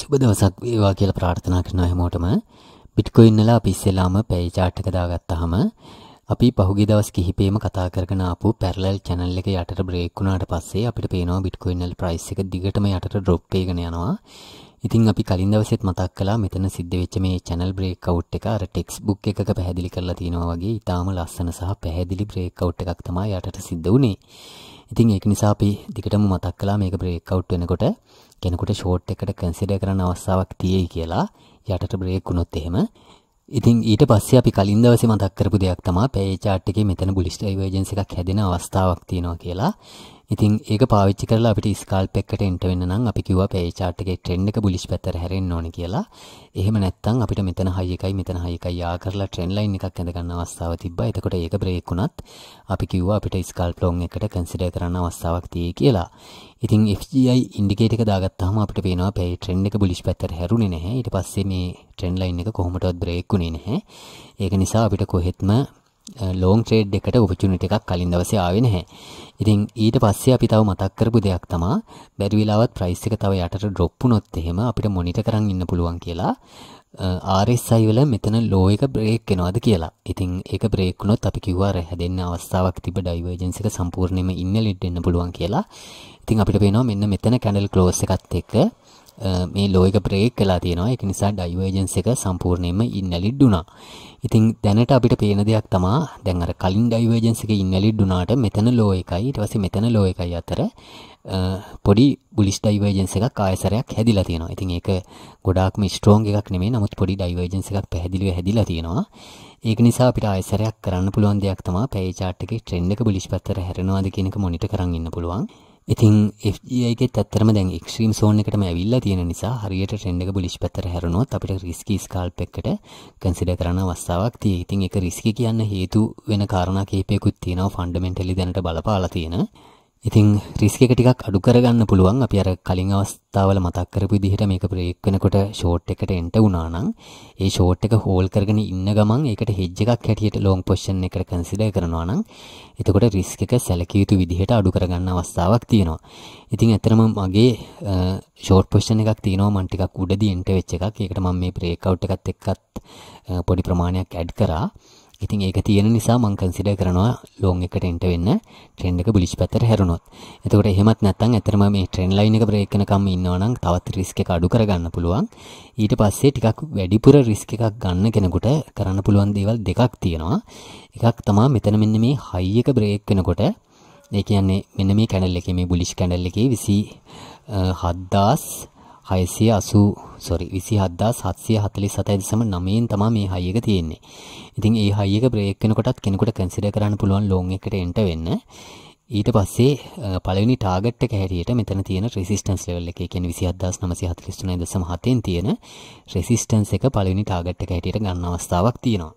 සුබ දවසක් වේවා කියලා ප්‍රාර්ථනා කරනවා හැමෝටම. බිට්කොයින් වල අපි ඉස්සෙල්ලාම පැය chart එක දාගත්තාම අපි පහුගිය දවස් කිහිපෙම කතා කරගෙන ආපු parallel channel එක යටට break වුණාට පස්සේ අපිට පේනවා බිට්කොයින් වල price එක දිගටම යටට drop වෙගෙන යනවා. ඉතින් අපි කලින් දවසෙත් මතක් කළා මෙතන සිද්ධ වෙච්ච මේ channel breakout එක අර textbook එකක පැහැදිලි කරලා තියෙනවා වගේ ඊටාම ලස්සන සහ පැහැදිලි breakout එකක් තමයි යටට සිද්ධ වුනේ. ඉතින් ඒක නිසා අපි දිගටම මතක් කළා මේක breakout වෙනකොට කෙනෙකුට ෂෝට් එකට කන්සිඩර් කරන්න අවස්ථාවක් තියෙයි කියලා යටට බ්‍රේක් වුණොත් එහෙම ඉතින් ඊට පස්සේ අපි කලින් දවසේ මතක් කරපු දෙයක් තමයි පේ chart එකේ මෙතන bullish divergence එකක් හැදෙන අවස්ථාවක් තියෙනවා කියලා. ඉතින් ඒක පාවිච්චි කරලා අපිට ස්කල්ප් එකකට එන්ටර් වෙන්න නම් අපි කිව්වා පේ chart එකේ trend එක bullish පැත්තට හැරෙන්න ඕනේ කියලා. එහෙම නැත්නම් අපිට මෙතන high එකයි මෙතන high එකයි ආ කරලා trend line එකක් ඇඳ ගන්න අවස්ථාව තිබ්බා. එතකොට ඒක break වුණත් අපි කිව්වා අපිට ස්කල්ප් long එකට consider කරන්න අවස්ථාවක් තියෙයි කියලා. ඉතින් FGI indicator එක දාගත්තාම අපිට පේනවා පේ trend එක bullish පැත්තට හැරුණේ නැහැ. ඊට පස්සේ මේ trend line එක කොහොමදවත් break වුණේ නැහැ. ඒක නිසා අපිට කොහෙත්ම ලෝන් ට්‍රේඩ් එකට ඔපචුනිටි එකක් කලින් දවසේ ආවේ නැහැ. ඉතින් ඊට පස්සේ අපි තව මතක් කරපු දෙයක් තමා බැරි වෙලාවත් price එක තව යටට drop වුණොත් එහෙම අපිට monitor කරන් ඉන්න පුළුවන් කියලා RSI වල මෙතන low එක break වෙනවද කියලා. ඉතින් ඒක break වුණොත් අපි කිව්වා හැදෙන්න අවස්ථාවක් තිබ divergence එක සම්පූර්ණයෙන්ම ඉන්න ලෙඩ් වෙන්න පුළුවන් කියලා. ඉතින් අපිට පේනවා මෙන්න මෙතන candle close එකත් එක්ක මේ ලෝ එක බ්‍රේක් වෙලා තියෙනවා. ඒක නිසා ඩයිවර්ජන්ස් එක සම්පූර්ණයෙන්ම ඉන්වැලිඩ් වුණා. ඉතින් දැනට අපිට පේන දෙයක් තමයි දැන් අර කලින් ඩයිවර්ජන්ස් එක ඉන්වැලිඩ් වුණාට මෙතන ලෝ එකයි ඊට පස්සේ මෙතන ලෝ එකයි අතර පොඩි බුලිස් ඩයිවර්ජන්ස් එකක් ආයසරයක් හැදිලා තියෙනවා. ඉතින් ඒක ගොඩාක්ම ස්ට්‍රෝං එකක් නෙමෙයි. නමුත් පොඩි ඩයිවර්ජන්ස් එකක් පැහැදිලිව හැදිලා තියෙනවා. ඒක නිසා අපිට ආයසරයක් කරන්න පුළුවන් දෙයක් තමයි පැය chart එකේ trend එක බුලිස් පැත්තට හැරෙනවාද කියන එක මොනිටර් කරන් ඉන්න පුළුවන්. ඉතින් FGIගේ ඇත්තරම දැන් එක්ස්ට්‍රීම් සෝන් එකටම ඇවිල්ලා තියෙන නිසා හරියට ට්‍රෙන්ඩ් එක බුලිෂ් පැත්තට හැරුණොත් අපිට රිස්කි ස්කල්ප් එකකට කන්සිඩර් කරන අවස්ථාවක් තියෙයි. ඉතින් ඒක රිස්කි කියන්න හේතු වෙන කාරණා කිහිපයකුත් තියෙනවා ෆන්ඩමෙන්ටලි දැනට බලපාලා තියෙන. ඉතින් රිස්ක එක ටිකක් අඩු කරගන්න පුළුවන් අපි අර කලින් අවස්ථාවල මතක් කරපු විදිහට මේක බ්‍රේක් වෙනකොට ෂෝට් එකට එන්ට වුණා නම් ඒ ෂෝට් එක හෝල්ඩ් කරගෙන ඉන්න ගමන් ඒකට හෙජ් එකක් හැටියට ලොං පොසිෂන් එකට කන්සිඩර් කරනවා නම් එතකොට රිස්ක එක සැලකිය යුතු විදිහට අඩු කරගන්න අවස්ථාවක් තියෙනවා. ඉතින් ඇත්තටම මගේ ෂෝට් පොසිෂන් එකක් තියෙනවා මම ටිකක් උඩදී එන්ට වෙච්ච එකක්. ඒකට මම මේ බ්‍රේක් අවුට් එකත් එක්කත් පොඩි ප්‍රමාණයක් ඇඩ් කරා. ඉතින් ඒක තියෙන නිසා මම කන්සිඩර් කරනවා ලොන් එකට එන්ට වෙන්න ට්‍රෙන්ඩ් එක බුලිෂ් පැත්තට හැරුණොත්. එතකොට එහෙමත් නැත්නම් ඇත්තටම මේ ට්‍රෙන්ඩ් ලයින් එක බ්‍රේක් කරනකම් ඉන්නවා නම් තවත් රිස්ක් එක අඩු කරගන්න පුළුවන්. ඊට පස්සේ ටිකක් වැඩිපුර රිස්ක් එකක් ගන්න කෙනෙකුට කරන්න පුළුවන් දේවල් දෙකක් තියෙනවා. එකක් තමයි මෙතන මෙන්න මේ හයි එක බ්‍රේක් වෙනකොට ඒ කියන්නේ මෙන්න මේ කැනල් එකේ මේ බුලිෂ් කැනල් එකේ 27000 හයසිය අසු සොරි විසි හද්දා සත්සිය හතලි සතයි දෙසම නමයෙන් තමා මේ හයක තියෙන්නේ ඉතින් ඒ හයක බ්‍රේක් වෙනකොටත් කෙනෙකුට කැන්සිඩර් කරන්න පුළුවන් ලෝන් එකට එන්ට වෙන්න ඊට පස්සේ පළවෙනි ටාගට් එක හැටියට මෙතන තියෙන රෙසිස්ටන්ස් ලෙවල් එක කියන්නේ 27943.7න් තියෙන රෙසිස්ටන්ස් එක පළවෙනි ටාගට් එක හැටියට ගන්න අවස්ථාවක් තියෙනවා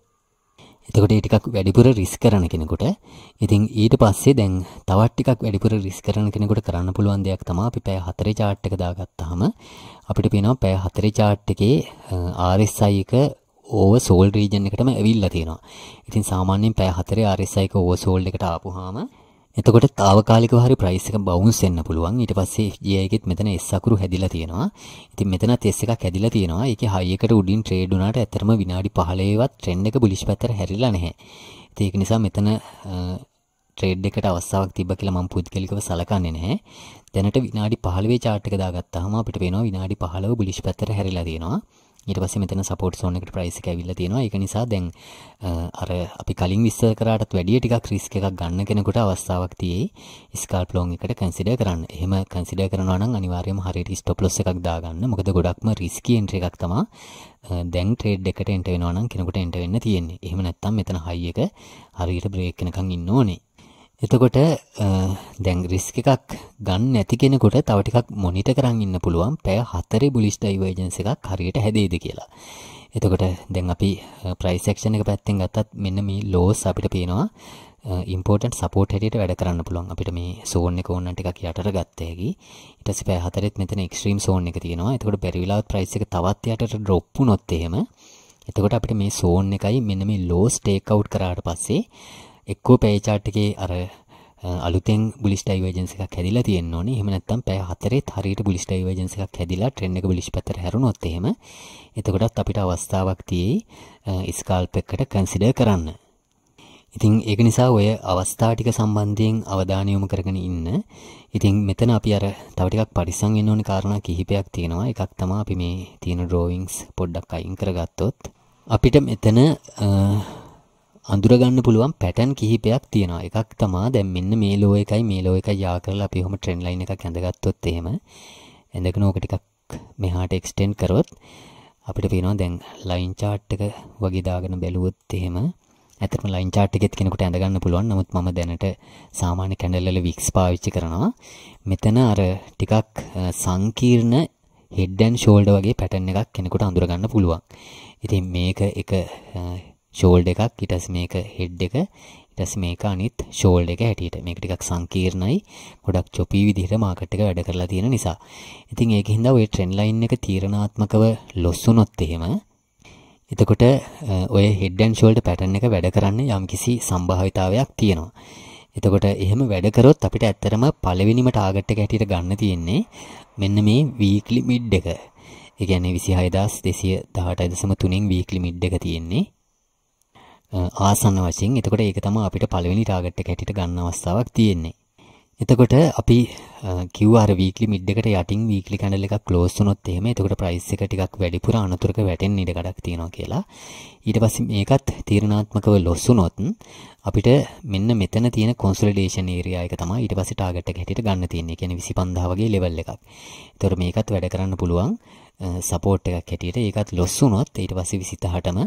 එතකොට ඒ ටිකක් වැඩිපුර රිස් කරන කෙනෙකුට ඉතින් ඊට පස්සේ දැන් තවත් ටිකක් වැඩිපුර රිස් කරන කෙනෙකුට කරන්න පුළුවන් දෙයක් තමයි අපි පැය 4 chart එක දාගත්තාම අපිට පේනවා පැය 4 chart එකේ RSI එක ඕව සෝල් රීජන් එකටම ඇවිල්ලා තියෙනවා. ඉතින් සාමාන්‍යයෙන් පැය 4 RSI එක ඕව සෝල් එකට ආපුවාම එතකොට తాවකාලිකව හරි ප්‍රයිස් එක බවුන්ස් වෙන්න පුළුවන්. ඊට පස්සේ FGI එකෙත් මෙතන S අකුරු හැදිලා තියෙනවා. ඉතින් මෙතනත් S එකක් හැදිලා තියෙනවා. ඒකේ high එකට උඩින් ට්‍රේඩ් වුණාට ඇත්තටම විනාඩි 15වත් ට්‍රෙන්ඩ් එක බුලිෂ් පැත්තට හැරිලා නැහැ. ඉතින් ඒක නිසා මෙතන ට්‍රේඩ් එකට අවස්ථාවක් තිබ්බ කියලා මම පුද්ගලිකව සලකන්නේ නැහැ. දැනට විනාඩි 15 chart එක දාගත්තාම අපිට පේනවා විනාඩි 15 බුලිෂ් පැත්තට හැරිලා තියෙනවා. ඊට පස්සේ මෙතන සපෝට් සෝන් එකට ප්‍රයිස් එක ඇවිල්ලා තියෙනවා. ඒක නිසා දැන් අර අපි කලින් විස්තර කරාටත් වැඩිය ටිකක් රිස්ක් එකක් ගන්න කෙනෙකුට අවස්ථාවක් තියෙයි. ස්කල්ප් ලොන් එකට කන්සිඩර් කරන්න. එහෙම කන්සිඩර් කරනවා නම් අනිවාර්යයෙන්ම හරියට ස්ටොප් ලොස් එකක් දාගන්න. මොකද ගොඩක්ම රිස්කි එන්ට්‍රි එකක් තමයි දැන් ට්‍රේඩ් එකට එන්ට වෙනවා නම් කෙනෙකුට එන්ට වෙන්න තියෙන්නේ. එහෙම නැත්නම් මෙතන හයි එක හරියට බ්‍රේක් වෙනකන් ඉන්න ඕනේ. එතකොට දැන් රිස්ක එකක් ගන්න නැති කෙනෙකුට තව ටිකක් මොනිට කරන් ඉන්න පුළුවන් පැය 4 බුලිෂ් ඩයිවර්ජන්ස් එකක් හරියට හැදෙයිද කියලා. එතකොට දැන් අපි ප්‍රයිස් සෙක්ෂන් එක පැත්තෙන් ගත්තත් මෙන්න මේ ලෝස් අපිට පේනවා ඉම්පෝටන්ට් සපෝට් හැටියට වැඩ කරන්න පුළුවන්. අපිට මේ සෝන් එක ඕනන් ටිකක් යටට ගත්ත හැකි. ඊට පස්සේ පැය 4ෙත් මෙතන එක්ස්ට්‍රීම් සෝන් එක තියෙනවා. එතකොට බැරි වෙලාවත් ප්‍රයිස් එක තවත් යටට ඩ්‍රොප් වුණොත් එහෙම එතකොට අපිට මේ සෝන් එකයි මෙන්න මේ ලෝස් ටේක් අවුට් කරාට පස්සේ එක්කෝ පෑචාට් එකේ අර අලුතෙන් බුලිස් ඩයිවර්ජන්ස් එකක් හැදිලා තියෙන්න ඕනේ. එහෙම නැත්නම් පැය 4ත් හරියට බුලිස් ඩයිවර්ජන්ස් එකක් හැදිලා ට්‍රෙන් එක බුලිස් පැත්තට හැරුණොත් එහෙම එතකොටත් අපිට අවස්ථාවක් තියෙයි ස්කාල්ප් එකකට කන්සිඩර් කරන්න. ඉතින් ඒක නිසා ඔය අවස්ථා ටික සම්බන්ධයෙන් අවධානය යොමු කරගෙන ඉන්න. ඉතින් මෙතන අපි අර තව ටිකක් පරිස්සම් වෙන්න ඕනේ කාරණා කිහිපයක් තියෙනවා. එකක් තමයි අපි මේ තියෙන drawings පොඩ්ඩක් අයින් කරගත්තොත් අපිට මෙතන අඳුරගන්න පුළුවන් පැටන් කිහිපයක් තියෙනවා. එකක් තමා දැන් මෙන්න මේ ලෝ එකයි මේ ලෝ එකයි යා කරලා අපි ඔහොම ට්‍රෙන්ඩ් ලයින් එකක් ඇඳගත්තොත් එහෙම ඇඳගෙන ඕක ටිකක් මෙහාට එක්ස්ටෙන්ඩ් කරොත් අපිට පේනවා දැන් ලයින් chart එක වගේ දාගෙන බැලුවොත් එහෙම ඇත්තටම ලයින් chart එකෙත් කෙනෙකුට ඇඳගන්න පුළුවන්. නමුත් මම දැනට සාමාන්‍ය කැන්ඩල් වල වික්ස් පාවිච්චි කරනවා. මෙතන අර ටිකක් සංකීර්ණ head and shoulder වගේ pattern එකක් කෙනෙකුට අඳුරගන්න පුළුවන්. ඉතින් මේක එක ෂෝල්ඩ් එකක් ඊට පස්සේ මේක හෙඩ් එක ඊට පස්සේ මේක අනිත් ෂෝල්ඩ් එක හැටියට මේක ටිකක් සංකීර්ණයි ගොඩක් චොපි විදිහට මාකට් එක වැඩ කරලා තියෙන නිසා ඉතින් ඒකින් හින්දා ওই ට්‍රෙන්ඩ් ලයින් එක තීරණාත්මකව ලොස් වුණොත් එහෙම එතකොට ඔය හෙඩ් ඇන් ෂෝල්ඩ් පැටර්න් එක වැඩ කරන්න යම්කිසි සම්භාවිතාවයක් තියෙනවා එතකොට එහෙම වැඩ කරොත් අපිට ඇත්තරම පළවෙනිම ටාගට් එක හැටියට ගන්න තියෙන්නේ මෙන්න මේ වීක්ලි මිඩ් එක. ඒ කියන්නේ 26218.3න් වීක්ලි මිඩ් එක තියෙන්නේ. ආසන්න වශයෙන්. එතකොට ඒක තමයි අපිට පළවෙනි ටාගට් එක හැටියට ගන්න අවස්ථාවක් තියෙන්නේ. එතකොට අපි කිව්වා අර වීක්ලි මිඩ් එකට යටින් වීක්ලි කැන්ඩල් එකක් ක්ලෝස් වුණොත් එහෙම එතකොට ප්‍රයිස් එක ටිකක් වැඩිපුර අනතුරක වැටෙන්න ඉඩ ගඩක් තියෙනවා කියලා. ඊට පස්සේ මේකත් තීරණාත්මකව ලොස් වුණොත් අපිට මෙන්න මෙතන තියෙන කොන්සොලිඩේෂන් ඒරියා එක තමයි ඊට පස්සේ ටාගට් එක හැටියට ගන්න තියෙන්නේ. කියන්නේ 25000 වගේ ලෙවල් එකක්. එතකොට මේකත් වැඩ කරන්න පුළුවන්. සපෝට් එකක් හැටියට ඒකත් ලොස් වුණොත් ඊට පස්සේ 28ටම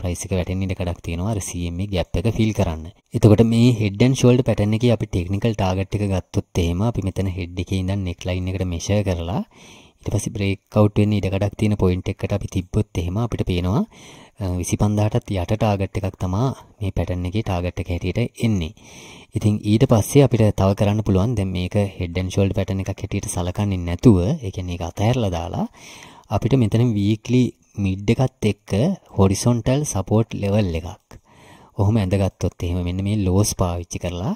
ප්‍රයිස් එක වැටෙන්න ඉඩ කඩක් තියෙනවා අර CM එකේ ગැප් එක ෆිල් කරන්න. එතකොට මේ head and shoulder pattern එකේ අපි technical target එක ගත්තොත් එහෙම අපි මෙතන head එකේ ඉඳන් neckline එකට measure කරලා ඊට පස්සේ break out වෙන්න ඉඩ කඩක් තියෙන point එකකට අපි තිබ්බොත් එහෙම අපිට පේනවා 25000ටත් යට ටාගට් එකක් තමයි මේ පැටර්න් එකේ ටාගට් එක හැටියට එන්නේ. ඉතින් ඊට පස්සේ අපිට තව කරන්න පුළුවන් දැන් මේක head and shoulder pattern එකක් හැටියට සලකන්නේ නැතුව, ඒ කියන්නේ ඒක අතහැරලා දාලා අපිට මෙතන වීක්ලි මිඩ් එකත් එක්ක හොරිසොන්ටල් සපෝට් ලෙවල් එකක්. ඔහොම ඇඳගත්තොත් එහෙම මෙන්න මේ ලෝස් පාවිච්චි කරලා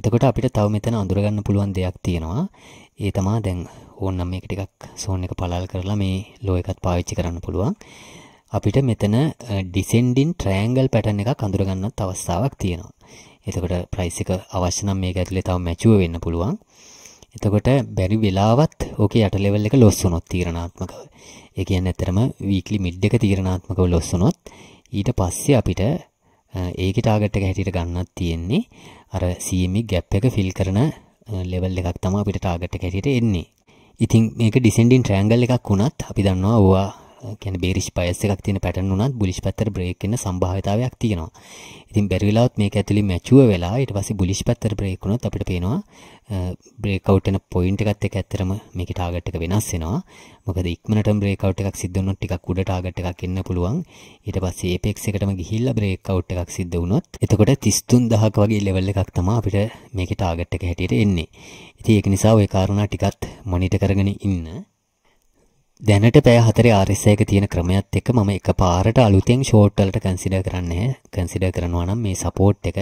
එතකොට අපිට තව මෙතන අඳුරගන්න පුළුවන් දෙයක් තියෙනවා. ඒ තමා දැන් ඕන්නම් මේක ටිකක් සෝන් එක පළල් කරලා මේ ලෝ එකත් පාවිච්චි කරන්න පුළුවන්. අපිට මෙතන ඩිසෙන්ඩින් ට්‍රෑන්ගල් පැටර්න් එකක් අඳුරගන්නත් අවස්ථාවක් තියෙනවා. එතකොට ප්‍රයිස් එක අවශ්‍ය නම් මේක ඇතුලේ තව මැචුව වෙන්න පුළුවන්. එතකොට බැරි වෙලාවත් ඕකේ යට ලෙවල් එක ලොස් වුණොත් තීරණාත්මකව. ඒ කියන්නේ ඇත්තරම වීක්ලි මිඩ් එක තීරණාත්මකව ලොස් වුණොත් ඊට පස්සේ අපිට ඒකේ ටාගට් එක හැටියට ගන්නත් තියෙන්නේ අර CME ગેප් එක ෆිල් කරන ලෙවල් එකක් තමයි අපිට ටාගට් එක හැටියට එන්නේ. ඉතින් මේක ඩිසෙන්ඩින් ට්‍රයැන්ගල් එකක් වුණත් අපි දන්නවා ඕවා කැන බේරිෂ් පයස එකක් තින පැටන් වුනත් බුලිෂ් පැත්තර බ්‍රේක්කන්න සම්භාවිතාවයක් තියෙනවා ඉතින් බැරිලාත් මේක ඇතුළි මැචුව වෙලා ඉට පස බුලිෂ් පැත්තර බ්‍රේක්ුණොත් අපට පේනවා බ්‍රේකවටන පොයින්ට එකත් එක ඇත්තරම මේක ටාගට්ටක වෙනස්සෙනවා මොකද ඉක්මනට බ්‍රේකවට් එකක් සිද්ධනොත් ටිකක් උඩ ටාගට් එකක් එන්න පුළුවන් ඊට පස්සේ ඒපෙක් එකටම ගිහිල්ලා බ්‍රේකවට් එකක් සිද්ධ වුණොත් එතකොට තිස්තුන් දහක වගේ ලෙවල් එකක් තමා අපිට මේක ටාගට් එක හැටියට එන්නේ ඉතින් ඒක නිසා ඔය කාරණා ටිකත් මොනිට කරගෙන ඉන්න දැනට පෑ හතරේ ආරිස්සයක තියෙන ක්‍රමයත් එක්ක මම එක පාරට අලුතෙන් ෂෝට් වලට කන්සිඩර් කරන්නේ කන්සිඩර් කරනවා නම් මේ සපෝට් එක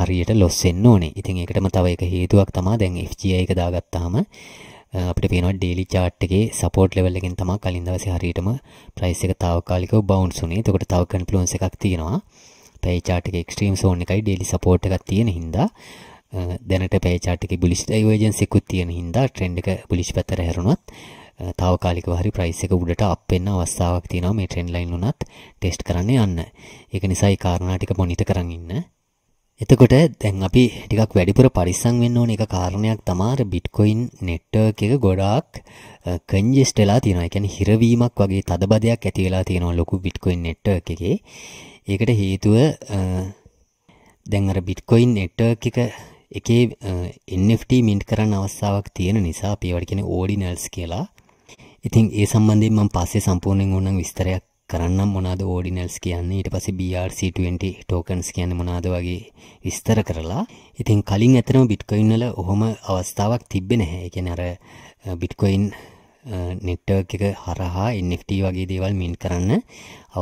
හරියට ලොස් වෙන්න ඕනේ. ඉතින් ඒකටම තව එක හේතුවක් තමයි දැන් FGI එක දාගත්තාම අපිට පේනවා ඩේලි chart එකේ support level එකෙන් තමයි කලින් දවසේ හරියටම price එක తాවකාලිකව bounce උනේ. එතකොට තව confluence එකක් තියෙනවා. පැය chart එකේ extreme zone එකයි daily support එකක් තියෙන හින්දා දැනට පැය chart එකේ bullish divergence එකකුත් තියෙන හින්දා trend එක bullish පැත්තට හැරුණොත් తాවකාලිකව හරි ප්‍රයිස් එක උඩට අප් වෙන්න අවස්ථාවක් තියෙනවා මේ ට්‍රෙන්ඩ් ලයින් උනත් ටෙස්ට් කරන්න යන්න. ඒක නිසා ඒ කාරණා ටික මොනිටර් කරන් ඉන්න. එතකොට දැන් අපි ටිකක් වැඩිපුර පරිස්සම් වෙන්න ඕන එක කාරණයක් තමයි බිට්කොයින් network එක ගොඩාක් congested වෙලා තියෙනවා. ඒ කියන්නේ හිරවීමක් වගේ තදබදයක් ඇති වෙලා තියෙනවා ලොකු බිට්කොයින් network එකේ. ඒකට හේතුව දැන් අර බිට්කොයින් network එක එකේ NFT මින්ට් කරන්න අවස්ථාවක් තියෙන නිසා අපි ඒවට කියන්නේ ordinals කියලා. ඉතින් ඒ සම්බන්ධයෙන් මම පස්සේ සම්පූර්ණයෙන් ඕනම් විස්තරයක් කරන්නම් මොනවාද ඕඩිනල්ස් කියන්නේ ඊට පස්සේ BRC20 tokens කියන්නේ මොනවාද වගේ විස්තර කරලා ඉතින් කලින් ඇත්තටම Bitcoin වල ඔහොම අවස්ථාවක් තිබ්බේ නැහැ. ඒ කියන්නේ අර Bitcoin නෙට්වර්ක් එක හරහා NFT වගේ දේවල් මින් කරන්න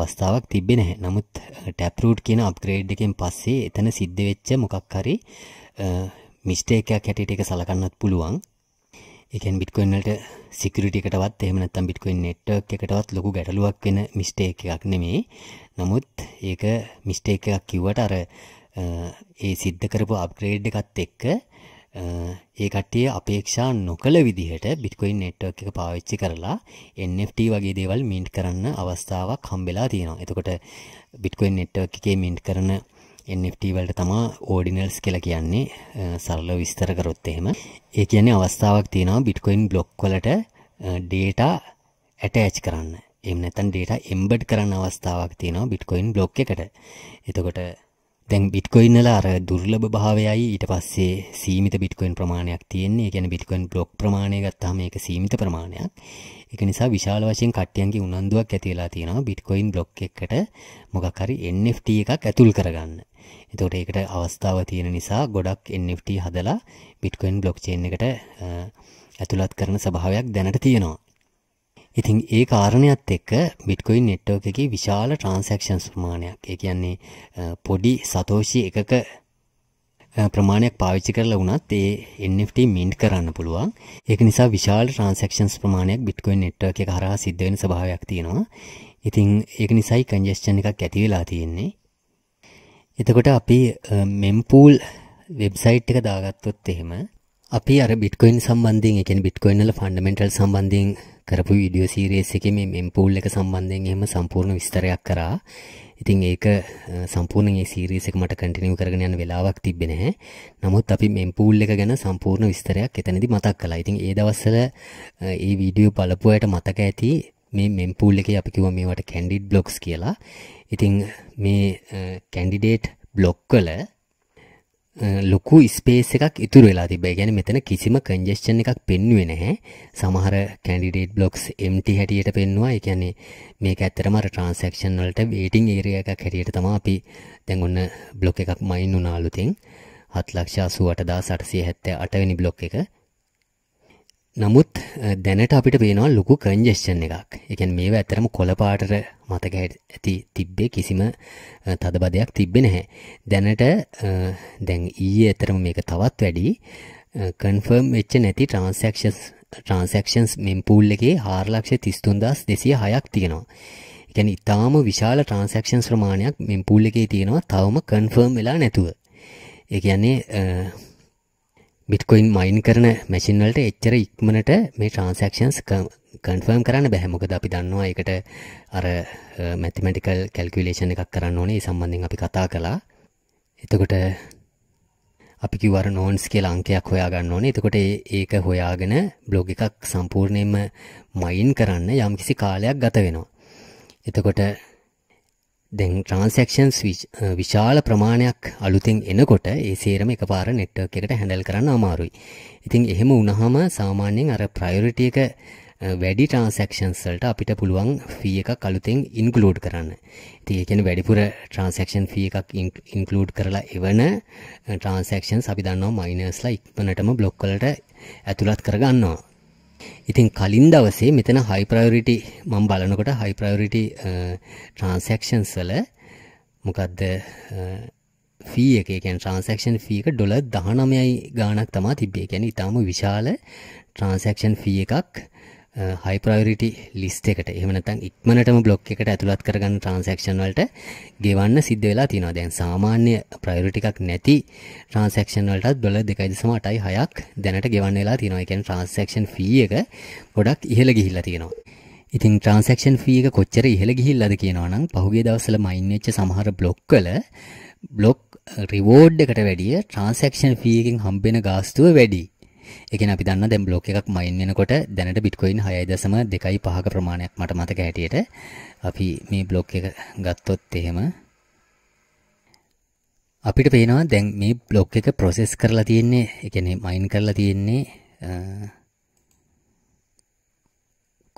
අවස්ථාවක් තිබ්බේ නැහැ. නමුත් Taproot කියන අප්ග්‍රේඩ් එකෙන් පස්සේ එතන සිද්ධ වෙච්ච මොකක් හරි මිස්ටේක් එකක් හැටියට ඒක සලකන්නත් පුළුවන්. එකන් බිට්කොයින්වලට සිකරටිකටවත් එහම නැත්තම් බිට්කොයින් නෙට්ටක් එකටවත් ලොකු ගැටලුවක් වෙන මිස්ටේ එකක් නෙමේ නමුත් ඒක මිස්ටේ එකක් කිව්වට අර ඒ සිද්ධ කරපු අප්ග්‍රේඩ් එකත් එක්ක ඒ කට්ටිය අපේක්ෂා නොකළ විදිහට බිට්කොයින් නෙට්වක් එක පාවිච්චි කරලා NFT වගේ දේවල් මින්ට් කරන්න අවස්ථාවක් හම්බෙලා තියෙනවා එතකොට බිට්කොයින් නෙට්වක් එකේ මින්ට් කරන NFT වලට තමා ඕඩිනල්ස් කියලා කියන්නේ සරලව විස්තර කරොත් එහෙම. ඒ කියන්නේ අවස්ථාවක් තියෙනවා Bitcoin block වලට data attach කරන්න. එහෙම නැත්නම් data embed කරන්න අවස්ථාවක් තියෙනවා Bitcoin block එකට. එතකොට දැන් Bitcoin වල අර දුර්ලභ භාවයයි ඊට පස්සේ සීමිත Bitcoin ප්‍රමාණයක් තියෙන්නේ. ඒ කියන්නේ Bitcoin block ප්‍රමාණය ගත්තාම ඒක සීමිත ප්‍රමාණයක්. ඒක නිසා විශාල වශයෙන් කට්ටියන්ගේ උනන්දුවක් ඇති වෙලා තියෙනවා Bitcoin block එකකට මොකක් හරි NFT එකක් ඇතුල් කරගන්න. එතකොට ඒකට අවස්ථාව තියෙන නිසා ගොඩක් NFT හදලා Bitcoin blockchain එකට ඇතුළත් කරන ස්වභාවයක් දැනට තියෙනවා. ඉතින් ඒ කාරණයත් එක්ක Bitcoin network එකේ විශාල transactions ප්‍රමාණයක්. ඒ කියන්නේ පොඩි සතෝෂි එකක ප්‍රමාණයක් පාවිච්චි කරලා වුණත් ඒ NFT mint කරන්න පුළුවන්. ඒක නිසා විශාල transactions ප්‍රමාණයක් Bitcoin network එක හරහා සිද්ධ වෙන ස්වභාවයක් තියෙනවා. ඉතින් ඒක නිසායි congestion එකක් ඇති වෙලා තියෙන්නේ. එතකොට අපි මෙම්පූල් වෙබ්සයිට් එක දාගත්තොත් එහෙම අපි අර බිට්කොයින් සම්බන්ධයෙන් එකෙන් බිට්කොයින්නල ෆන්ඩමෙන්ටල් සම්බන්ධයෙන් කරපු විඩියෝ සීරේස් එක මේ මෙම්පූල් එක සම්බන්ධයෙන් එහෙම සම්පූර්ණ විස්තරයක් කරා ඉතින් ඒක සම්පූර්ණ ඒ සීරීස් එක මට කන්ටිනියු කරගෙන යන වෙලාවක් තිබ්බේ නැහැ. නමුත් අපි මෙම්පූල් එක ගැන සම්පූර්ණ විස්තරයක් එතනදී මතක් කළා. ඉතින් ඒ දවස්වල ඒ වීඩියෝ බලපු අයට මතක ඇති මේ මෙම්පූල් එකේ අපි කිව්වා මේවට කැන්ඩිඩ් බ්ලොක්ස් කියලා. ඉතින් මේ කැන්ඩිඩේට් බ්ලොක් වල ලොකු ස්පේස් එකක් ඉතුරු වෙලා තිබේ. ඒ කියන්නේ මෙතන කිසිම කන්ජෙස්චන් එකක් පෙන්වුවේ නැහැ. සමහර කැන්ඩිඩේට් බ්ලොක්ස් empty හැටියට පෙන්වුවා. ඒ කියන්නේ මේක ඇත්තටම අර ට්‍රාන්සැක්ෂන් වලට waiting area එකක් හැටියට තමයි අපි දැන් ඔන්න බ්ලොක් එකක් මයින් වුණාලුතින් 788878 වෙනි බ්ලොක් එක නමුත් දැනට අපිට පේනවා ලොකු කංජෙස්්ෂන් එකක් එකන් මේ ඇතරම කොළපාටර මතක ඇති තිබ්බේ කිසිම තදබදයක් තිබ්බෙ නැහැ දැනට දැන් ඊයේ ඇතරම මේක තවත් වැඩි කන්ෆර්ම් වෙච්ච නැති ට්‍රන්සක්ෂස් ට්‍රන්සක්ෂන්ස් මෙම් පූල් එකේ හාරලක්ෂ තිස්තුන්දස් දෙසිය හයක් තියෙනවා එකැන ඉතාම විශාල ට්‍රන්සක්ෂන්ස් ප්‍රමාණයක් මෙම් පූල් එකේ තියෙනවා තවම කන්ෆර්ම් වෙලා නැතුව ඒ කියන්නේ බිට්කොයින් මයින් කරන මැසින්වලට එච්චර ඉක්මනට මේ ට්‍රන්සක්ෂන්ස් කන්ෆර්ම් කරන්න බැහැමොකද අපි දන්නවා එකට අර මැතිමටිකල් කැල්කුලේෂන් එකක් කරන්න ඕනේ සම්බන්ධින් අපි කතා කළා එතකොට අපි කිවර නෝන්ස් කියලා අංකයක් හොයාගන්න ඕනේ එතකොට ඒක හොයාගෙන බ්ලොග් එකක් සම්පූර්ණයෙන්ම මයින් කරන්න යම්කිසි කාලයක් ගත වෙනවා එතකොට දැන් ට්‍රාන්සැක්ෂන්ස් විශාල ප්‍රමාණයක් අලුතින් එනකොට ඒ සේරම එකපාර නෙට්වර්ක් එකට හැන්ඩල් කරන්න අමාරුයි. ඉතින් එහෙම වුණාම සාමාන්‍යයෙන් අර ප්‍රයොරිටි එක වැඩි ට්‍රාන්සැක්ෂන්ස් වලට අපිට පුළුවන් ෆී එකක් අලුතෙන් ඉන්ක්ලූඩ් කරන්න. ඉතින් ඒ කියන්නේ වැඩිපුර ට්‍රාන්සැක්ෂන් ෆී එකක් ඉන්ක්ලූඩ් කරලා එවන ට්‍රාන්සැක්ෂන්ස් අපි දන්නවා මයිනර්ස්ලා ඉක්මනටම බ්ලොක් වලට ඇතුළත් කරගන්නවා. ඉතින් කලින් දවසේ මෙතන හයි ප්‍රයොරිටි මම බලනකොට හයි ප්‍රයොරිටි ට්‍රාන්සැක්ෂන්ස් වල මොකද්ද ෆී එක කියන්නේ ට්‍රාන්සැක්ෂන් ෆී එක ඩොලර් 19යි ගාණක් තමයි තිබ්බේ. කියන්නේ ඊටාම විශාල ට්‍රාන්සැක්ෂන් ෆී එකක් හයි ප්‍රයොරිටි ලිස්ට් එකට එහෙම නැත්නම් ඉක්මනටම බ්ලොක් එකට ඇතුළත් කරගන්න ට්‍රාන්සැක්ෂන් වලට ගෙවන්න සිද්ධ වෙලා තියෙනවා. දැන් සාමාන්‍ය ප්‍රයොරිටි එකක් නැති ට්‍රාන්සැක්ෂන් වලටත් ඩොලර් 2.86ක් දැනට ගෙවන්න වෙලා තියෙනවා. ඒ කියන්නේ ට්‍රාන්සැක්ෂන් ෆී එක ගොඩක් ඉහළ ගිහිල්ලා තියෙනවා. ඉතින් ට්‍රාන්සැක්ෂන් ෆී එක කොච්චර ඉහළ ගිහිල්ලාද කියනවා නම් පහුගිය දවස්වල මයින් වෙච්ච සමහර බ්ලොක් වල බ්ලොක් රිවෝඩ් එකට වැඩිය ට්‍රාන්සැක්ෂන් ෆී එකෙන් හම්බෙන ගාස්තුව වැඩියි. එකෙන් අපි දන්න දැන් බ්ලොක් එකක් මයින් වෙනකොට දැනට බිට්කොයින් 6.25ක ප්‍රමාණයක් මට මතක හැටියට අපි මේ බ්ලොක් එක ගත්තොත් එහෙම අපිට පේනවා දැන් මේ බ්ලොක් එක ප්‍රොසෙස් කරලා තියෙන්නේ ඒ කියන්නේ මයින් කරලා තියෙන්නේ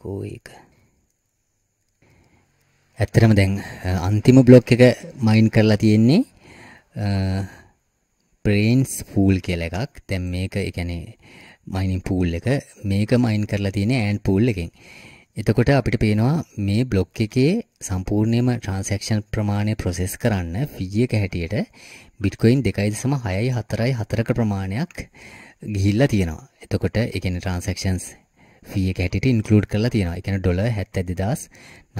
කෝ එක ඇත්තටම දැන් අන්තිම බ්ලොක් එක මයින් කරලා තියෙන්නේ ප්‍රේන්ස් පූල් කියල එකක් තැම් මේක එකනේ මයිනින් පූල් එක මේක මයින් කරලා තියෙන ඇන් පූල් එකෙන් එතකොට අපිට පේනවා මේ බ්ලොග් එකේ සම්පූර්ණයම ට්‍රන්සක්ෂන් ප්‍රමාණය ප්‍රොසෙස් කරන්න ෆිජියක හැටියට බිට්කොයින් දෙකයිද සම හයයි හතරයි හතරක ප්‍රමාණයක් ගිහිල්ලා තියෙනවා එතකොට එකන ට්‍රන්සක්ෂන්ස් ෆිය කැටිට ඉන්කලඩ් කරලා තියෙන එකන ඩොල හැත්තැදදස්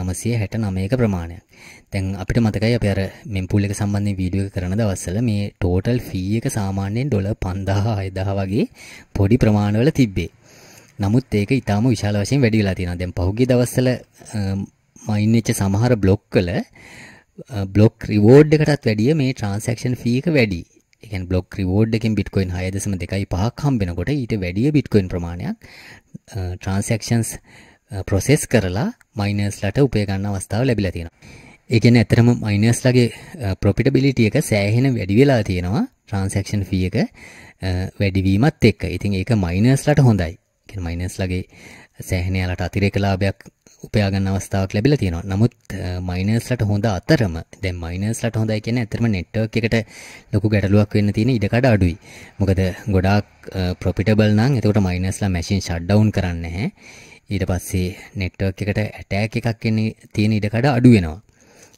නමසය හැට නමයක ප්‍රමාණයක් තැන් අපිට මතකයි අප අර මෙම්පුල් එක සම්බන්ධය වීඩියෝ කරන දවස්සල මේ ටෝටල් ෆී එක සාමාන්‍යයෙන් ඩොල පන්දාහ අයදහ වගේ පොඩි ප්‍රමාණවල තිබ්බේ නමුත් ඒක ඉතාම විශාල වශයෙන් වැඩි වෙලා තියෙනවා දැන් පහුගිය දවස්වල මයින්නෙච්ච සමහර බ්ලොක් වල බ්ලොක් රිවෝඩ් එකටත් වැඩිය මේ ට්‍රාන්සැක්ෂන් ෆී එක වැඩි එකන් බ්ලොක් රිවෝඩ් එකෙන් බිට්කොයින් හයදසම දෙකයි පහක් හම්බෙනකොට ඊට වැඩිය බිට්කොයින් ප්‍රමාණයක් ට්‍රාන්සැක්ෂන්ස් ප්‍රොසෙස් කරලා මයිනර්ස්ලට උපයගන්න අවස්ථාව ලැබිලා තියෙනවා ඒකෙන් ඇතරම මයිනර්ස්ලගේ ප්‍රොපිටබිලිටිය එක සෑහෙන වැඩි වෙලා තියෙනවා ට්‍රන්සක්ෂන් ෆිය එක වැඩිවීමත් එක්ක ඉතින් ඒක මයිනර්ස්ලට හොඳයි මයිනස්ලගේ සෑහනයාලට අතිරේකලාභයක් උපයාගන්න අවස්ථාවක් ලැබිලා තියෙනවා. නමුත් මයිනර්ස්ලට හොඳ අතරම දැන් මයිනර්ස්ලට හොඳයි කියන්නේ ඇත්තටම network එකට ලොකු ගැටලුවක් වෙන්න තියෙන ඉඩ කඩ අඩුයි. මොකද ගොඩාක් profitable නම් එතකොට මයිනර්ස්ලා machine shut down කරන්නේ නැහැ. ඊට පස්සේ නෙට්වර්ක් එකට ඇටෑක් එකක් එන්නේ තියෙන ඉඩකඩ අඩු වෙනවා.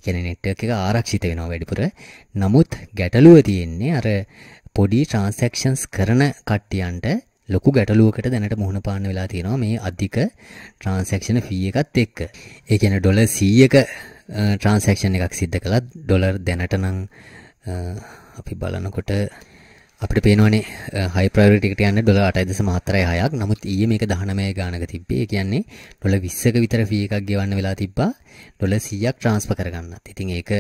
කියන්නේ නෙට්වර්ක් එක ආරක්ෂිත වෙනවා වැඩිපුර. නමුත් ගැටලුව තියෙන්නේ අර පොඩි ට්‍රාන්සැක්ෂන්ස් කරන කට්ටියන්ට ලොකු ගැටලුවකට දැනට මුහුණ පාන්න වෙලා තියෙනවා මේ අධික ට්‍රාන්සැක්ෂන් ෆී එකත් එක්ක. ඒ කියන්නේ ඩොලර් 100ක ට්‍රාන්සැක්ෂන් එකක් සිද්ධ කළත් ඩොලර් දැනට නම් අපි බලනකොට අපිට පේනවනේ හයි ප්‍රයිවරටි එකට යන්නේ ඩොලර් 8.46ක්. නමුත් ඊයේ මේක 19 ගානක තිබ්බේ. ඒ කියන්නේ ඩොලර් 20ක විතර ෆී එකක් ගෙවන්න වෙලා තිබ්බා. ඩොලර් 100ක් ට්‍රාන්ස්ෆර් කරගන්නත්. ඉතින් ඒක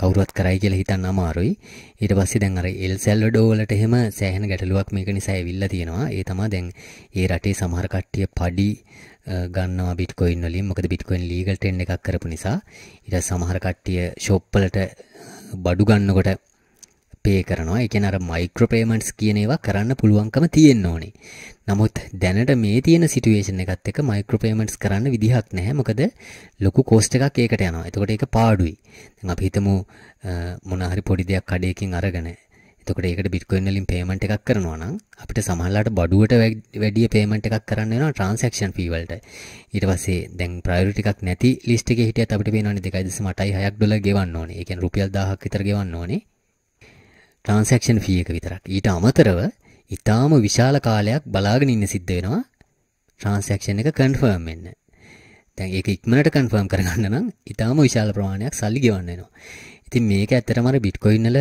කවුරුවත් කරයි කියලා හිතන්න අමාරුයි. ඊට පස්සේ දැන් අර එල් සල්වඩෝ වලට එහෙම සෑහෙන ගැටලුවක් මේක නිසා ඇවිල්ලා තියෙනවා. ඒ තමයි දැන් ඒ රටේ සමහර කට්ටිය පඩි ගන්නවා බිට්කොයින් වලින්. මොකද බිට්කොයින් ලීගල් ට්‍රෙන්ඩ් එකක් කරපු නිසා. ඊට සමහර කට්ටිය ෂොප් වලට බඩු ගන්නකොට පේ කරනවා එකන අර මයික්‍රපේමන්ට්ස් කියනේවා කරන්න පුළුවන්කම තියෙන් ඕනි නමුත් දැනට මේ තියෙන සිටුවේෂන එකත් එක මයික්‍රපේමන්ට්ස් කරන්න විදිහක් නැහැ මොකද ලොකු කෝස්ට එකක් ඒකට යනවා එතකොට එක පාඩුයි අප හිතමු මොනහරි පොඩි දෙයක් කඩයකින් අරගෙන එතකොට ඒකට බිට්කොයින්නලින් පේමට එකක් කරනවා නම් අපිට සමහල්ලාට බඩුවට වැඩිය පේමට එකක් කරන්න වෙනවා ට්‍රන්සක්ෂන් ෆීවල්ට ඊට පස්සේ දැන් ප්‍රයෝරිටිකක් නැති ලිස්ට් එකේ හිටියත් අපිට පේනවනේ 2.8යි 6ක් ඩොලර් ගෙවන්න ඕනේ. ඒ කියන්නේ රුපියල් 1000ක් විතර ගෙවන්න ඕනේ. ට්‍රාන්සැක්ෂන් ෆී එක විතරක්. ඊට අමතරව ඊටාම විශාල කාලයක් බලාගෙන ඉන්න සිද්ධ වෙනවා ට්‍රාන්සැක්ෂන් එක කන්ෆර්ම් වෙන්න. දැන් ඒක ඉක්මනට කන්ෆර්ම් කරගන්න නම් ඊටාම විශාල ප්‍රමාණයක් සල්ලි ගෙවන්න වෙනවා. ඉතින් මේක ඇත්තටම අර බිට්කොයින් වල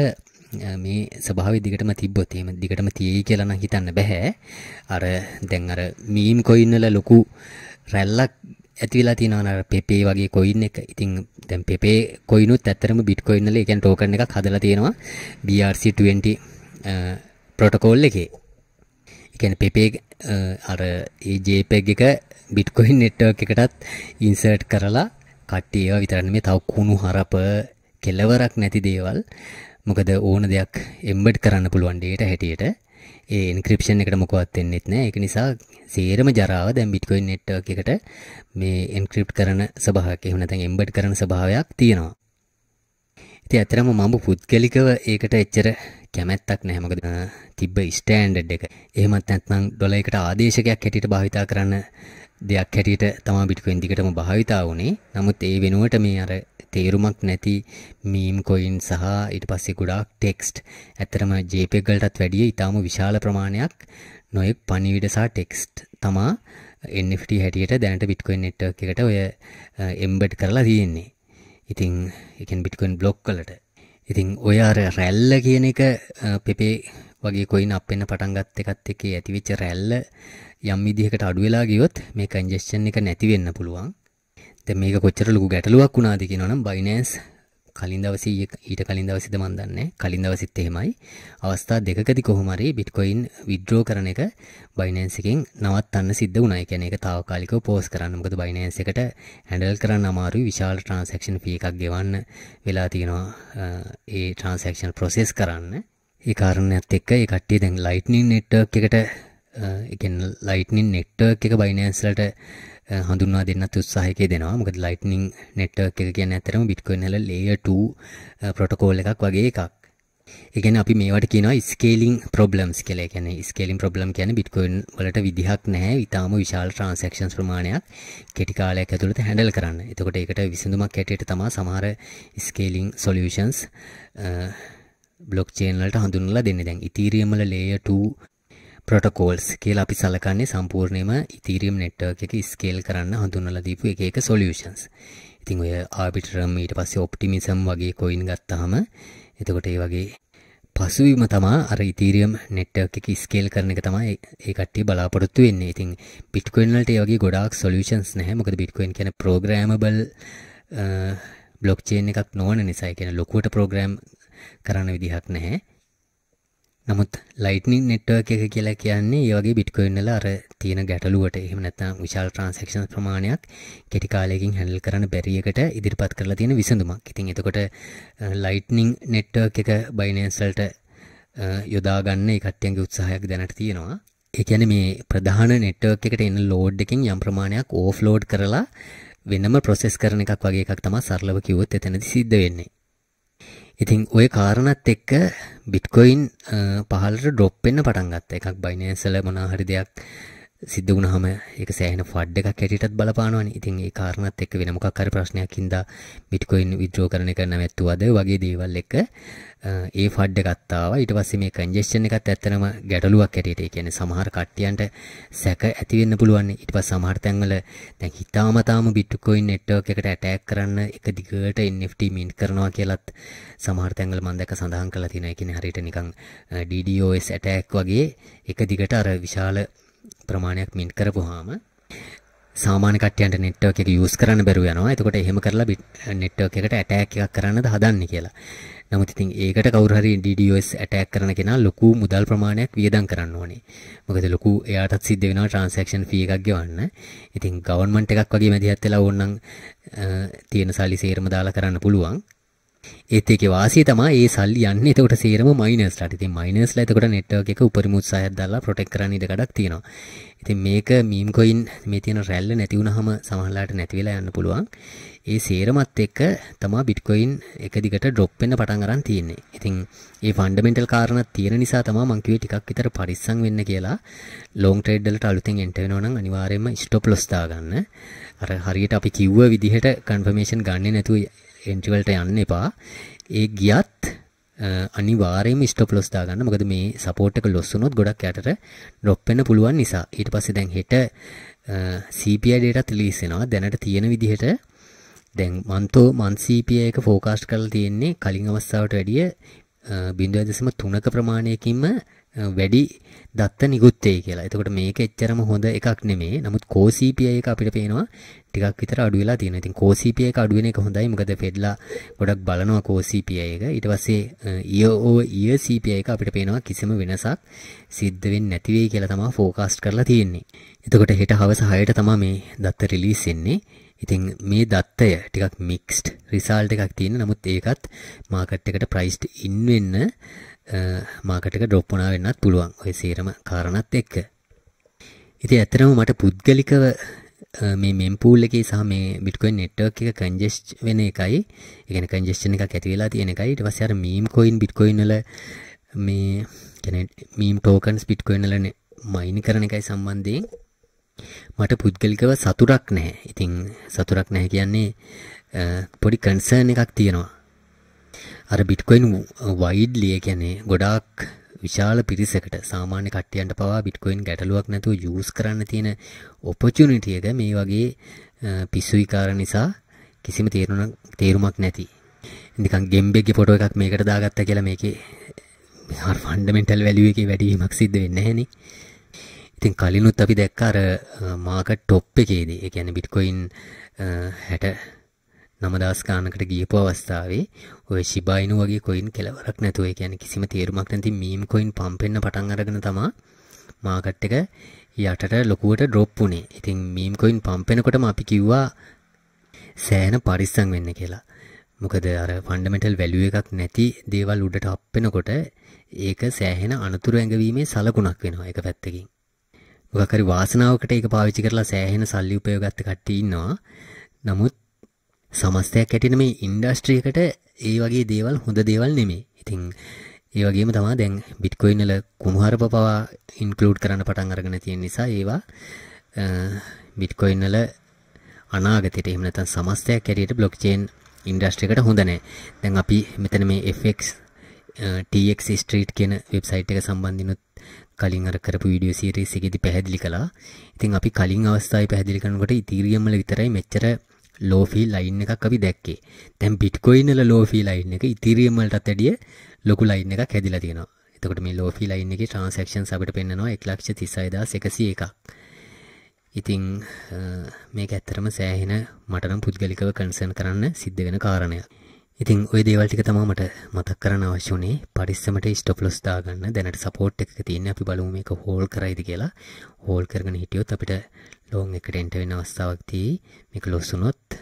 මේ ස්වභාවය දිගටම තිබ්බොත් එහෙම දිගටම තියෙයි කියලා නම් හිතන්න බෑ. අර දැන් අර මීම් කොයින් වල ලොකු රැල්ලක් ඇතිවෙලා තියෙනවන පෙපේ වගේ කොයින් එක ඉතින් දැන් පෙපේ කොයිනුත් ඇත්තරම බිට්කොයින් වල ඒ කියන්නේ ටෝකන් එකක් හදලා තියෙනවා BRC20 ප්‍රොටෝකෝල් එකේ. ඒ කියන්නේ පෙපේ අර ඒ JPEG එක බිට්කොයින් නෙට්වර්ක් එකටත් ඉන්සර්ට් කරලා කට්ටිය ඒවා විතරන්න මේ තව කුණු හරප කෙලවරක් නැති දේවල් මොකද ඕන දෙයක් එම්බඩ් කරන්න පුළුවන් ඩේට හැටියට ඒ එන්ක්‍රිප්ෂන් එකට මොකවත් වෙන්නෙත් නෑ. ඒක නිසා සේරම ජරාව දැන් Bitcoin network එකට මේ එන්ක්‍රිප්ට් කරන ස්වභාවයක් එහෙම නැත්නම් එම්බඩ් කරන ස්වභාවයක් තියෙනවා. ඉතින් ඇත්තටම මම පුද්ගලිකව ඒකට එච්චර කැමැත්තක් නැහැ. මොකද තිබ්බ ස්ටෑන්ඩඩ් එක. එහෙමත් නැත්නම් ඩොලර් එකට ආදේශකයක් හැටියට භාවිතා කරන්න දෙයක් හැටියට තමා බිට්කොයින් දිගටම භාවිතා වුණේ. නමුත් ඒ වෙනුවට මේ අර තේරුමක් නැති මීම් කොයින් සහ ඊට පස්සේ ගොඩාක් ටෙක්ස්ට් ඇත්තරම JPEG වලටත් වැඩිය ඉතාම විශාල ප්‍රමාණයක් නොයෙක් පණිවිඩ සහ ටෙක්ස්ට් තමා NFT හැටියට දැනට Bitcoin network එකට ඔය embed කරලා තියෙන්නේ. ඉතින් ඒ කියන්නේ Bitcoin block වලට. ඉතින් ඔය අර රැල්ල කියන එක පෙපේ වගේ කොයින් අප එන්න පටන්ගත් එකත් එකේ ඇතිවිච්ච රැල්ල යම් විදිහකට අඩුවෙලා ගියොත් මේ කංජෙස්ෂන් එක නැතිවෙන්න පුළුවන් ද මේක කොච්චර ලොකු ගැටලුවක් වුණාද කියනවනම් බයිනෑන්ස් කලින් දවසේ ඊට කලින් දවසේද මන් දන්නේ කලින් දවසෙත් එහෙමයි අවස්ථා දෙකකදී කොහොම හරි බිට්කොයින් විත්ඩ්‍රෝ කරන එක බයිනෑන්ස් එකෙන් නවත්තන්න සිද්ධ වුණා. ඒ කියන්නේ ඒක తాවකාලිකව පෝස් කරන්න. මොකද බයිනෑන්ස් එකට හැන්ඩල් කරන්න අමාරුයි. විශාල ට්‍රාන්සැක්ෂන් ෆී එකක් ගෙවන්න වෙලා තියෙනවා. ඒ ට්‍රාන්සැක්ෂන් ප්‍රොසෙස් කරන්න. ඒ කාරණයත් එක්ක ඒ කට්ටිය දැන් ලයිට්නින් නෙට්ටර්ක් එකට එකෙන් ලයිට්නින් නෙට්ටර්ක් එක බයිනෑන්ස්ලට හඳුන්වා දෙන්න උත්සාහයක දෙනවා මොකද ලයිට්නිං නෙට්ටර්ක් එක කියන ඇතරම බිට්කොයිනල ලේයටු ප්‍රොටකෝල් එකක් වගේ එකක් එකන අපි මේවට කියනවා ස්කේලින් ප්‍රබ්ලම්ස් කලේ කියන ස්කේලින් ප්‍රබ්ලම් කියන බිට්කොයින් වලට විදිහක් නැහැ ඉතාම විශාල් ට්‍රන්සක්ෂන්ස් ප්‍රමාණයක් කෙටිකාලයක් ඇතුළට හැඩල් කරන්න එතකොට ඒකට විසඳුමක් හැටියට තමා සමහර ස්කේලිං සොලියෂන්ස් බ්ලොක්්චේන්ලට හඳුන්ලා දෙන්න දැන් ඉතීරියමල ලේය 2 පොටකෝල්ස් කියලා අපි සලකන්නේ සම්පූර්ණයම ඉතීරියම් නෙට්වර්ක් එක ස්කේල් කරන්න හඳුන්වලා දීපු එක එක සොලියුෂන්ස්. ඉතින් ඔය ආර්බිටරම් ඊට පස්සේ ඔප්ටිමිසම් වගේ කොයින් ගත්තාම එතකොට ඒ වගේ පසුවීම තමා අර ඉතීරියම් නෙට්වර්ක් එක ස්කේල් කරන එක තමයි ඒ කට්ටිය බලාපොරොත්තු වෙන්නේ. ඉතින් බිට්කොයින් වලට ඒ වගේ ගොඩාක් සොලියුෂන්ස් නැහැ. මොකද බිට්කොයින් කියන්නේ ප්‍රෝග්‍රෑමබල් බ්ලොක්්චේන් එකක් නොවන නිසා කියන ලොකුවට ප්‍රෝග්‍රම් කරන්න විදිහක් නැහැ. නමුත් ලයිටනිින් නෙට්වර්ක එක කියලා කියන්නේ ඒවගේ බිට්කොයින්නල අර තියෙන ගැටලුවට එහෙම නැත්තම් විශාල් ට්‍රන්සක්ෂන් ප්‍රමාණයක් කෙටි කාලයකින් හැඩල් කරන බැරිියකට ඉදිරිපත් කරලා තියෙන විසඳුමක් ඉතින් එතකොට ලයිටනිං නෙට්වර්ක එක බයිනන්සල්ට යොදාගන්න එකට්ටියන්ගේ උත්සාහයක් දැනට තියෙනවා එකැන මේ ප්‍රධාන නෙට්වර්ක එකට එන්න ලෝඩ් එකින් යම් ප්‍රමාණයක් ඕෆ්ලෝඩ් කරලා වෙනම ප්‍රොසෙස් කරන එකක් වගේ එකක් තමා සරලව කිවොත් එතැනති සිද්ධ වෙන්නේ ඉතින් ඔය කාරණත් එක්ක බිට්කොයින් පහලට ඩොප් වෙන්න පටන් ගත්ත එකක් බයිනන්සල මොනාහරි දෙයක් සිද්ධ වුණාම ඒක සෑහෙන ෆඩ් එකක් හැටියටත් බලපානවනේ. ඉතින් ඒ කාරණාත් එක්ක වෙන මොකක් හරි ප්‍රශ්නයක් හින්දා බිට්කොයින් විත්ඩ්‍රෝ කරන එක නැවැත්තුවද වගේ දේවල් එක්ක ඒ ෆඩ් එකත් ආවා. ඊට පස්සේ මේ කන්ජෙෂන් එකත් ඇත්තනම ගැටලුවක් හැටියට. ඒ කියන්නේ සමහර කට්ටියන්ට සැක ඇති වෙන්න පුළුවන්. ඊට පස්සේ සමහර තැන්වල දැන් හිතාමතාම බිට්කොයින් නෙට්වර්ක් එකට ඇටැක් කරන්න එක දිගට NFT මින්ට් කරනවා කියලත් සමහර තැන්වල මම දැක සඳහන් කරලා තියෙනවා. ඒ කියන්නේ හරියට නිකන් DDoS ඇටැක් වගේ එක දිගට අර විශාල ප්‍රමාණයක් මින්ට් කරපුවාම සාමාන්‍ය කට්ටියන්ට network එක use කරන්න බැරුව යනවා. එතකොට එහෙම කරලා network එකට attack එකක් කරන්නද හදන්නේ කියලා. නමුත් ඉතින් ඒකට කවුරු හරි DDoS attack කරන කෙනා ලොකු මුදල් ප්‍රමාණයක් වියදම් කරන්න ඕනේ. මොකද ලොකු එයාටත් සිද්ධ වෙනවා transaction fee එකක් ගෙවන්න. ඉතින් government එකක් වගේ මැදිහත් වෙලා ඕනනම් තියෙන සල්ලි සේරම දාලා කරන්න පුළුවන්. ඒත් ඒකේ වාසිය තමයි ඒ සල්ලි යන්නේ. එතකොට සේරම මයිනස්ලාට. ඉතින් මයිනස්ලා එතකොට network එක උපරිම උත්සාහයක් දාලා protect කරන්න ඉඩ කඩක් තියෙනවා. ඉතින් මේක meme coin මේ තියෙන රැල්ල නැති වුනහම සමහරලාට නැති වෙලා යන්න පුළුවන්. ඒ සේරමත් එක්ක තමා බිට්කොයින් එක දිගට ඩොප් වෙන්න පටන් අරන් තියෙන්නේ. ඉතින් ඒ ෆන්ඩමෙන්ටල් කාරණා තියෙන නිසා තමයි මම කිව්වේ ටිකක් විතර පරිස්සම් වෙන්න කියලා. ලොන්ග් ට්‍රේඩ් වලට අලුතෙන් එන්ටර් වෙනවා නම් අනිවාර්යයෙන්ම ස්ටොප් ලොස් දාගන්න. අර හරියට අපි කිව්ව විදිහට කන්ෆර්මේෂන් ගන්නෙ නැතුව එන්ට්‍රිවලට යන්න එපා ඒ ගියත් අනිවාර්යයෙන්ම ස්ටොප් ලොස් දාගන්න මොකද මේ සපෝට් එක ලොස් වුණොත් ගොඩක් යටට ඩ්‍රොප් වෙන්න පුළුවන් නිසා ඊට පස්සේ දැන් හෙට CPI dataත් රිලීස් වෙනවා දැනට තියෙන විදිහට දැන් මන්තෝ මන් CPI එක ෆෝකාස්ට් කරලා තියෙන්නේ කලින් අවස්ථාවට වැඩිය 0.3ක ප්‍රමාණයකින්ම වැඩි දත්ත නිකුත් වෙයි කියලා. එතකොට මේක එච්චරම හොඳ එකක් නෙමෙයි. නමුත් CoCPI එක අපිට පේනවා ටිකක් විතර අඩු වෙලා තියෙනවා. ඉතින් CoCPI එක අඩු වෙන එක හොඳයි. මොකද ෆෙඩ්ලා ගොඩක් බලනවා CoCPI එක. ඊට පස්සේ EO EO CPI එක අපිට පේනවා කිසිම වෙනසක් සිද්ධ වෙන්නේ නැති වෙයි කියලා තමයි ෆෝකාස්ට් කරලා තියෙන්නේ. එතකොට හෙට හවස 6ට තමයි මේ දත්ත රිලීස් වෙන්නේ. ඉතින් මේ දත්තය ටිකක් මික්ස්ඩ් රිසල්ට් එකක් තියෙන. නමුත් ඒකත් මාකට් එකට ප්‍රයිස්ඩ් ඉන් වෙන්න මාකට එක ඩොප් වුණා වෙන්නත් පුළුවන් ඔය සේරම කාරණත් එක්ක. ඉතින් ඇත්තටම මට පුද්ගලිකව මේ මෙම්පූල් එකේ සහ මේ බිට්කොයින් නෙට්වර්ක් එක කන්ජෙස්ට් වෙන එකයි. ඒ කියන්නේ කන්ජෙස්ෂන් එකක් ඇති වෙලා තියෙන එකයි. ඊට පස්සේ අර මීම් කොයින් බිට්කොයින් වල මේ කියන්නේ මීම් ටෝකන්ස් බිට්කොයින් වල මයින් කරන එකයි සම්බන්ධයෙන් මට පුද්ගලිකව සතුටක් නැහැ. ඉතින් සතුටක් නැහැ කියන්නේ පොඩි කන්සර්න් එකක් තියෙනවා. අර බිට්කොයින් වයිඩ්ලිය කියන්නේ ගොඩාක් විශාල පිරිසකට සාමාන්‍ය කට්ටියන්ට පවා බිට්කොයින් ගැටලුවක් නැතුව යූස් කරන්න තියෙන ඔපචුනිටිය එක මේ වගේ පිස්සුයිකාර නිසා කිසිම තේරුණක් තේරුමක් නැති නිකන් ගෙම්බෙක්ගේ ෆොටෝ එකක් මේකට දාගත්ත කියලා මේකේ ෆන්ඩමෙන්ටල් වැලියු එකේ වැඩිවීමක් සිද්ධ වෙන්නේ නැහෙනේ ඉතින් කලිනුත් අපි දැක්ක අර මාකට් ටොප් එකේදී ඒ කියන්නේ බිට්කොයින් 60 නම දවස් ගානකට ගියපු අවස්ථාවේ ඔය ශිබයිනු වගේ කොයින් කෙලවරක් නැතුව ඒ කියන්නේ කිසිම තේරුමක් නැති මීම් කොයින් පම්පෙන්න පටන් අරගෙන තමයි මාකට් එක යටට ලොකුවට ඩ්‍රොප් වුණේ. ඉතින් මීම් කොයින් පම්පෙනකොටම අපි කිව්වා සෑහෙන පරිස්සම් වෙන්න කියලා. මොකද අර ෆන්ඩමෙන්ටල් වැලියු එකක් නැති දේවල් උඩට අප්පෙනකොට ඒක සෑහෙන අනතුරු ඇඟවීමේ සලකුණක් වෙනවා ඒක පැත්තකින්. මොකක් හරි වාසනාවකට ඒක පාවිච්චි කරලා සෑහෙන සල්ලි උපයෝගත්ත කට්ටිය ඉන්නවා. නමුත් සමස්තයක් ඇටින මේ ඉන්ඩස්ට්‍රියකට ඒ වගේ දේවල් හොඳ දේවල් නෙමේ ඉතිං ඒ වගේම තමා දැන් බිට්කොයින්නල කුණුහරප පවා ඉන්කලූඩ් කරන්න පටන් අරගෙන තියෙන නිසා ඒවා බිට්කොයින්නල අනාගතයට එහමනතන් සමස්තයක් කැරියට බ්ලොක්්චේන් ඉන්ඩස්ට්‍රිකට හොඳනෑ දැන් අපි මෙතන මේ FX ටක් ස්ට්‍රීට් කියන වෙබ්සයිට් එක සම්බන්ධිනුත් කලින් අර කරපු විඩියෝ සීරීස් එකේදී පැහැදිලි කළා. ඉතින් අපි කලින් අවස්ථාවේ පැහැදිලි කරනකොට ඉතිරියම්මල විතරයි මෙච්චර ලෝෆී ලයින් එකක් අපි දැක්කේ. දැන් බිට්කොයින් වල ලෝෆී ලයින් එක ඉතිරියම් වලටත් වැඩිය ලොකු ලයින් එකක් හැදිලා තියෙනවා. එතකොට මේ ලෝෆී ලයින් එකේ ට්‍රාන්සැක්ෂන්ස් අපිට පෙන්නනවා 136101. ඉතින් මේක ඇත්තටම සෑහෙන මට නම් පුද්ගලිකව කන්සර්න් කරන්න සිද්ධ වෙන කාරණයක්. ඉතින් ඔය දේවල් ටික තමයි මට මතක් කරන්න අවශ්‍ය වුණේ. පරිස්සමට ස්ටොප් ලොස් දාගන්න. දැනට සපෝට් එකක තියෙන අපි බලමු මේක හෝල් කරයිද කියලා. හෝල් කරගෙන හිටියොත් අපිට ලෝන් එකටෙන්ට වෙන අවස්ථාවක්තිී මේක ලොස්සුනොත්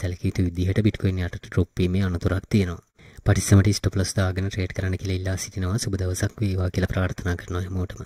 සැලකීතු විදිහට බිට්කොයින් අට ටොප්පීමේ අනතුරක් තියෙනවා පටිසමට ස්ටපලස් දාගෙන ට්‍රේට් කරන කියලා ඉල්ලා සිටිනවා සුබ දවසක් වේවා කියලා ප්‍රාර්ථනා කරනවා හැමෝටම